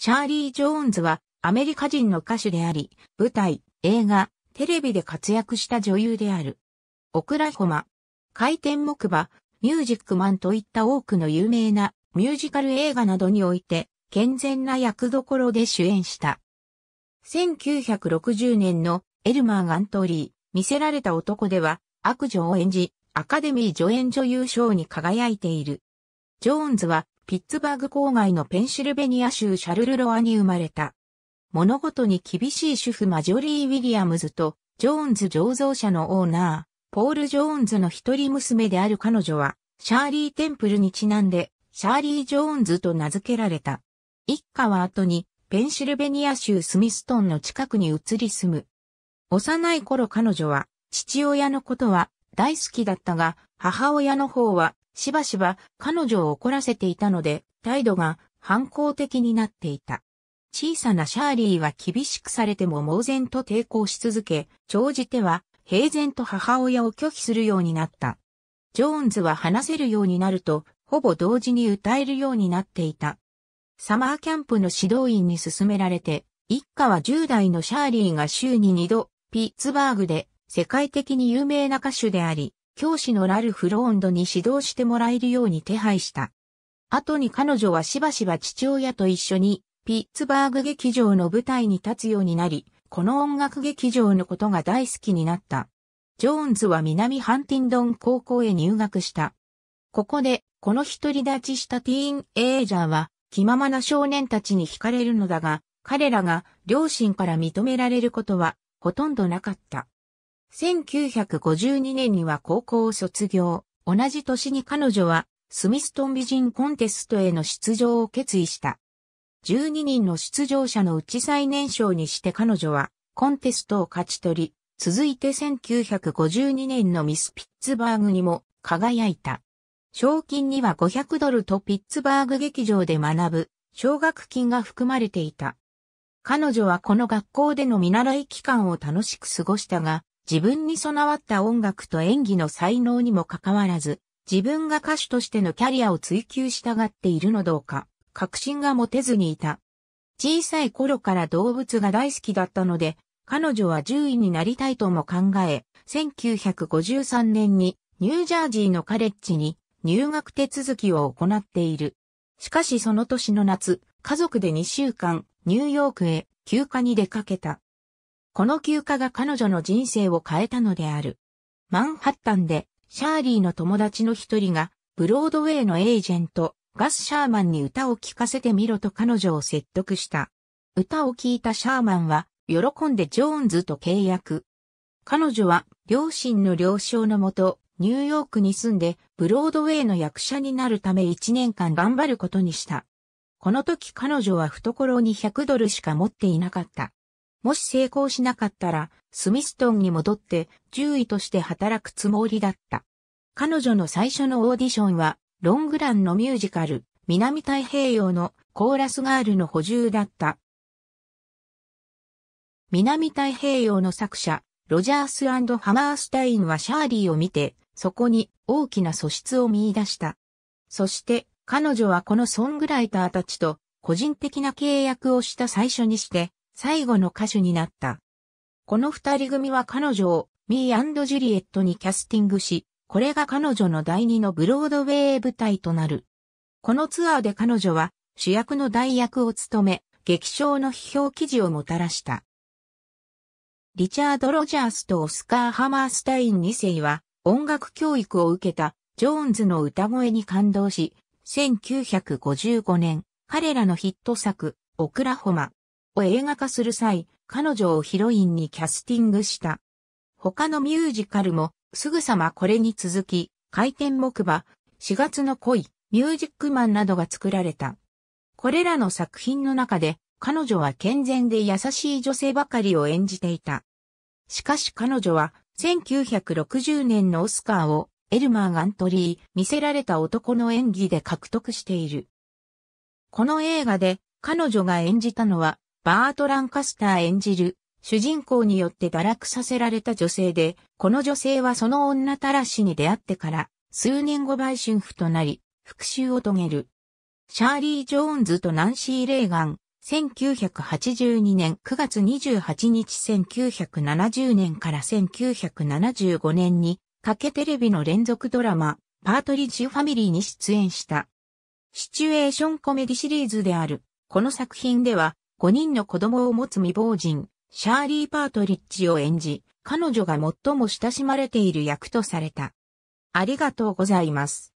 シャーリー・ジョーンズはアメリカ人の歌手であり、舞台、映画、テレビで活躍した女優である。オクラホマ、回転木馬、ミュージックマンといった多くの有名なミュージカル映画などにおいて健全な役どころで主演した。1960年のエルマー・ガントリー、見せられた男では悪女を演じ、アカデミー助演女優賞に輝いている。ジョーンズはピッツバーグ郊外のペンシルベニア州シャルルロアに生まれた。物事に厳しい主婦マジョリー・ウィリアムズと、ジョーンズ醸造者のオーナー、ポール・ジョーンズの一人娘である彼女は、シャーリー・テンプルにちなんで、シャーリー・ジョーンズと名付けられた。一家は後に、ペンシルベニア州スミストンの近くに移り住む。幼い頃彼女は、父親のことは大好きだったが、母親の方はしばしば彼女を怒らせていたので、態度が反抗的になっていた。小さなシャーリーは厳しくされても猛然と抵抗し続け、長じては平然と母親を拒否するようになった。ジョーンズは話せるようになると、ほぼ同時に歌えるようになっていた。サマーキャンプの指導員に勧められて、一家は10代のシャーリーが週に2度、ピッツバーグで世界的に有名な歌手であり、教師のラルフ・ローンドに指導してもらえるように手配した。後に彼女はしばしば父親と一緒に、ピッツバーグ劇場の舞台に立つようになり、この音楽劇場のことが大好きになった。ジョーンズは南ハンティンドン高校へ入学した。ここで、この独り立ちしたティーンエイジャーは、気ままな少年たちに惹かれるのだが、彼らが両親から認められることは、ほとんどなかった。1952年には高校を卒業。同じ年に彼女はスミストン美人コンテストへの出場を決意した。12人の出場者のうち最年少にして彼女はコンテストを勝ち取り、続いて1952年のミスピッツバーグにも輝いた。賞金には500ドルとピッツバーグ劇場で学ぶ奨学金が含まれていた。彼女はこの学校での見習い期間を楽しく過ごしたが、自分に備わった音楽と演技の才能にもかかわらず、自分が歌手としてのキャリアを追求したがっているのどうか、確信が持てずにいた。小さい頃から動物が大好きだったので、彼女は獣医になりたいとも考え、1953年にニュージャージーのカレッジに入学手続きを行っている。しかしその年の夏、家族で2週間、ニューヨークへ休暇に出かけた。この休暇が彼女の人生を変えたのである。マンハッタンで、シャーリーの友達の一人が、ブロードウェイのエージェント、ガス・シャーマンに歌を聴かせてみろと彼女を説得した。歌を聴いたシャーマンは、喜んでジョーンズと契約。彼女は、両親の了承のもと、ニューヨークに住んで、ブロードウェイの役者になるため1年間頑張ることにした。この時彼女は懐に100ドルしか持っていなかった。もし成功しなかったら、スミストンに戻って獣医として働くつもりだった。彼女の最初のオーディションは、ロングランのミュージカル、南太平洋のコーラスガールの補充だった。南太平洋の作者、ロジャースハマースタインはシャーリーを見て、そこに大きな素質を見出した。そして、彼女はこのソングライターたちと個人的な契約をした最初にして、最後の歌手になった。この二人組は彼女をミージュリエットにキャスティングし、これが彼女の第二のブロードウェイ舞台となる。このツアーで彼女は主役の代役を務め、劇場の批評記事をもたらした。リチャード・ロジャースとオスカー・ハマースタイン2世は音楽教育を受けたジョーンズの歌声に感動し、1955年、彼らのヒット作、オクラホマ、を映画化する際、彼女をヒロインにキャスティングした。他のミュージカルも、すぐさまこれに続き、回転木馬、4月の恋、ミュージックマンなどが作られた。これらの作品の中で、彼女は健全で優しい女性ばかりを演じていた。しかし彼女は、1960年のオスカーを、エルマー・ガントリー、見せられた男の演技で獲得している。この映画で、彼女が演じたのは、バートランカスター演じる、主人公によって堕落させられた女性で、この女性はその女たらしに出会ってから、数年後売春婦となり、復讐を遂げる。シャーリー・ジョーンズとナンシー・レーガン、1982年9月28日1970年から1975年に、かけテレビの連続ドラマ、パートリッジファミリーに出演した。シチュエーションコメディシリーズである、この作品では、5人の子供を持つ未亡人、シャーリー・パートリッジを演じ、彼女が最も親しまれている役とされた。ありがとうございます。